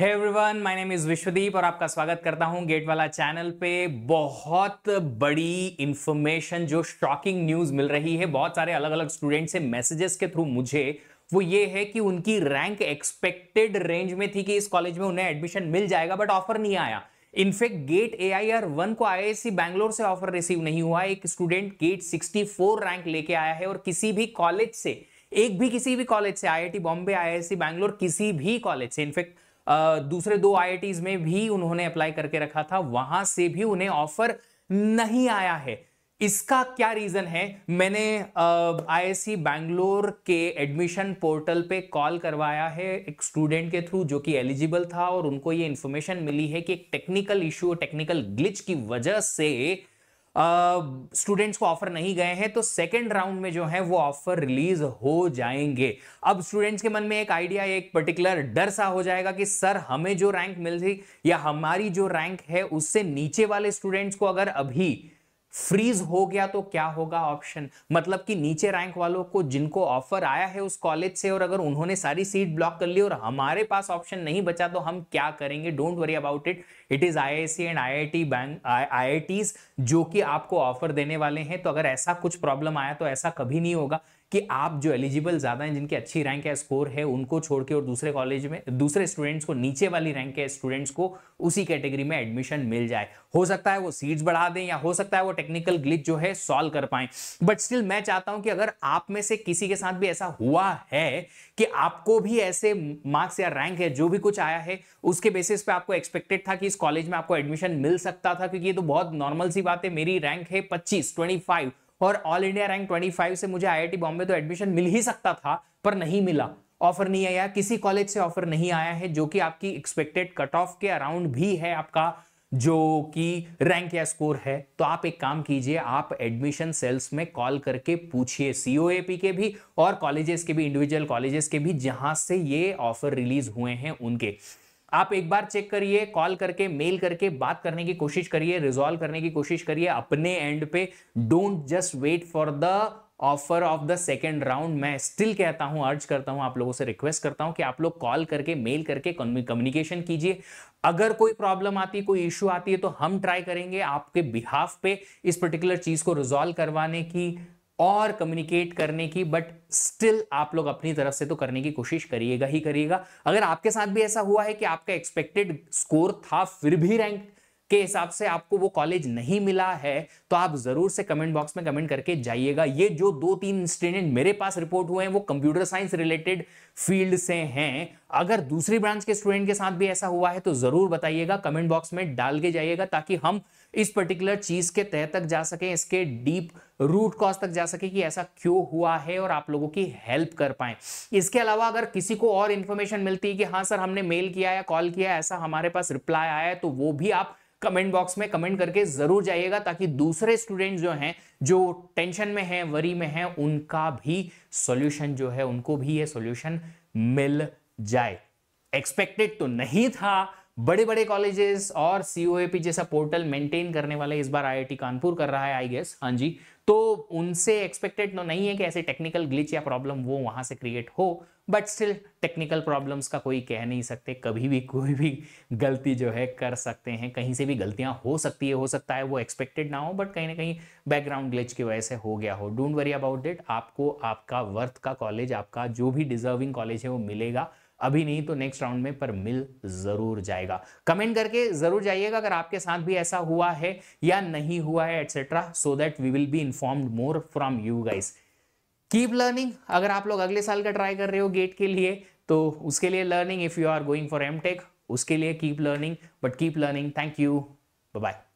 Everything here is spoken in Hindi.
है everyone my name is Vishwadeep और आपका स्वागत करता हूं गेट वाला चैनल पे बहुत बड़ी इंफॉर्मेशन जो शॉकिंग न्यूज मिल रही है बहुत सारे अलग अलग स्टूडेंट से मैसेजेस के थ्रू मुझे वो ये है कि उनकी रैंक एक्सपेक्टेड रेंज में थी कि इस कॉलेज में उन्हें एडमिशन मिल जाएगा बट ऑफर नहीं आया in fact GATE A I R one को आई आई सी बैंगलोर से ऑफर रिसीव नहीं हुआ एक student GATE sixty four rank लेके आया है और किसी भी कॉलेज से एक भी किसी भी कॉलेज से I I T Bombay I I Sc Bangalore किसी भी कॉलेज से इनफेक्ट दूसरे दो आई में भी उन्होंने अप्लाई करके रखा था वहां से भी उन्हें ऑफर नहीं आया है इसका क्या रीज़न है मैंने आईएससी बैंगलोर के एडमिशन पोर्टल पे कॉल करवाया है एक स्टूडेंट के थ्रू जो कि एलिजिबल था और उनको ये इन्फॉर्मेशन मिली है कि एक टेक्निकल इशू टेक्निकल ग्लिच की वजह से स्टूडेंट्स uh, को ऑफर नहीं गए हैं तो सेकेंड राउंड में जो है वो ऑफर रिलीज हो जाएंगे अब स्टूडेंट्स के मन में एक आइडिया एक पर्टिकुलर डर सा हो जाएगा कि सर हमें जो रैंक मिल रही या हमारी जो रैंक है उससे नीचे वाले स्टूडेंट्स को अगर अभी फ्रीज हो गया तो क्या होगा ऑप्शन मतलब कि नीचे रैंक वालों को जिनको ऑफर आया है उस कॉलेज से और अगर उन्होंने सारी सीट ब्लॉक कर ली और हमारे पास ऑप्शन नहीं बचा तो हम क्या करेंगे don't worry about it it is IISc and IIT bank IITs जो कि आपको ऑफर देने वाले हैं तो अगर ऐसा कुछ प्रॉब्लम आया तो ऐसा कभी नहीं होगा कि आप जो एलिजिबल ज़्यादा हैं जिनकी अच्छी रैंक है स्कोर है उनको छोड़ के और दूसरे कॉलेज में दूसरे स्टूडेंट्स को नीचे वाली रैंक के स्टूडेंट्स को उसी कैटेगरी में एडमिशन मिल जाए हो सकता है वो सीट्स बढ़ा दें या हो सकता है वो टेक्निकल ग्लिच जो है सॉल्व कर पाए बट स्टिल मैं चाहता हूं कि अगर आप में से किसी के साथ भी ऐसा हुआ है कि आपको भी ऐसे मार्क्स या रैंक है जो भी कुछ आया है उसके बेसिस पे आपको एक्सपेक्टेड था कि इस कॉलेज में आपको एडमिशन मिल सकता था क्योंकि ये तो बहुत नॉर्मल सी बात है मेरी रैंक है पच्चीस ट्वेंटी और ऑल इंडिया रैंक 25 से मुझे आईआईटी बॉम्बे तो एडमिशन मिल ही सकता था पर नहीं मिला ऑफर नहीं आया किसी कॉलेज से ऑफर नहीं आया है जो कि आपकी एक्सपेक्टेड कट ऑफ के अराउंड भी है आपका जो कि रैंक या स्कोर है तो आप एक काम कीजिए आप एडमिशन सेल्स में कॉल करके पूछिए सीओएपी के भी और कॉलेजेस के भी इंडिविजुअल कॉलेजेस के भी जहां से ये ऑफर रिलीज हुए हैं उनके आप एक बार चेक करिए कॉल करके मेल करके बात करने की कोशिश करिए रिजॉल्व करने की कोशिश करिए अपने एंड पे don't just wait for the offer of the second round मैं स्टिल कहता हूं अर्ज करता हूं आप लोगों से रिक्वेस्ट करता हूं कि आप लोग कॉल करके मेल करके कम्युनिकेशन कीजिए अगर कोई प्रॉब्लम आती है कोई इश्यू आती है तो हम ट्राई करेंगे आपके बिहाफ पे इस पर्टिकुलर चीज को रिजॉल्व करवाने की और कम्युनिकेट करने की बट स्टिल आप लोग अपनी तरफ से तो करने की कोशिश करिएगा ही करिएगा अगर आपके साथ भी ऐसा हुआ है कि आपका एक्सपेक्टेड स्कोर था फिर भी रैंक के हिसाब से आपको वो कॉलेज नहीं मिला है तो आप जरूर से कमेंट बॉक्स में कमेंट करके जाइएगा ये जो दो तीन इंस्टीडेंट मेरे पास रिपोर्ट हुए हैं वो कंप्यूटर साइंस रिलेटेड फील्ड से हैं अगर दूसरी ब्रांच के स्टूडेंट के साथ भी ऐसा हुआ है तो जरूर बताइएगा कमेंट बॉक्स में डाल के जाइएगा ताकि हम इस पर्टिकुलर चीज के तह तक जा सके इसके डीप रूट कॉज तक जा सके कि ऐसा क्यों हुआ है और आप लोगों की हेल्प कर पाए इसके अलावा अगर किसी को और इन्फॉर्मेशन मिलती है कि हाँ सर हमने मेल किया या कॉल किया ऐसा हमारे पास रिप्लाई आया है तो वो भी आप कमेंट बॉक्स में कमेंट करके जरूर जाइएगा ताकि दूसरे स्टूडेंट जो हैं जो टेंशन में हैं वरी में हैं उनका भी सॉल्यूशन जो है उनको भी ये सॉल्यूशन मिल जाए एक्सपेक्टेड तो नहीं था बड़े बड़े कॉलेजेस और सीओएपी जैसा पोर्टल मेंटेन करने वाले इस बार आईआईटी कानपुर कर रहा है आई गेस हाँ जी तो उनसे एक्सपेक्टेड तो नहीं है कि ऐसे टेक्निकल ग्लिच या प्रॉब्लम वो वहां से क्रिएट हो बट स्टिल टेक्निकल प्रॉब्लम्स का कोई कह नहीं सकते कभी भी कोई भी गलती जो है कर सकते हैं कहीं से भी गलतियां हो सकती है हो सकता है वो एक्सपेक्टेड ना हो बट कहीं ना कहीं बैकग्राउंड ग्लिच की वजह से हो गया हो डोंट वरी अबाउट डिट आपको आपका वर्थ का कॉलेज आपका जो भी डिजर्विंग कॉलेज है वो मिलेगा अभी नहीं तो नेक्स्ट राउंड में पर मिल जरूर जाएगा कमेंट करके जरूर जाइएगा अगर आपके साथ भी ऐसा हुआ है या नहीं हुआ है etcetera so that we will be informed more from you guys keep learning अगर आप लोग अगले साल का ट्राई कर रहे हो गेट के लिए तो उसके लिए learning if you are going for M Tech उसके लिए keep learning but keep learning thank you bye